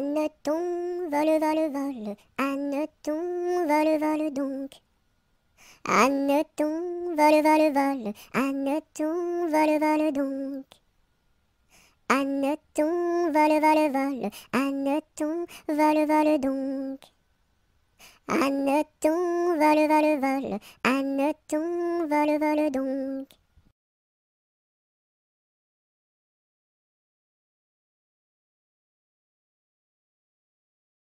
Anneton, vole, vole, vole, Anneton, vole, le donc. Anneton, vole, vole, vole, Anneton, vole, vole donc. Anneton, vole, vole, vole, Anneton, vole, le donc. le vole, vole, vole, Anneton, vole, le donc.